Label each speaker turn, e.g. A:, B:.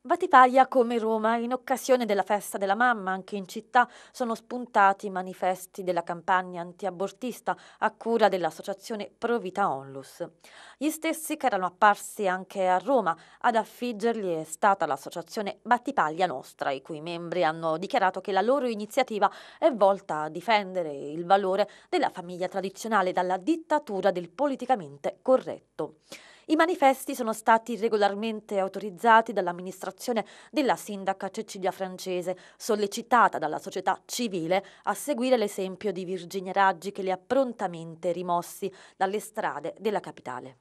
A: Battipaglia come Roma, in occasione della festa della mamma, anche in città sono spuntati i manifesti della campagna antiabortista a cura dell'associazione Pro Vita Onlus. Gli stessi che erano apparsi anche a Roma, ad affiggerli è stata l'associazione Battipaglia Nostra, i cui membri hanno dichiarato che la loro iniziativa è volta a difendere il valore della famiglia tradizionale dalla dittatura del politicamente corretto. I manifesti sono stati regolarmente autorizzati dall'amministrazione della sindaca Cecilia Francese, sollecitata dalla società civile a seguire l'esempio di Virginia Raggi che li ha prontamente rimossi dalle strade della capitale.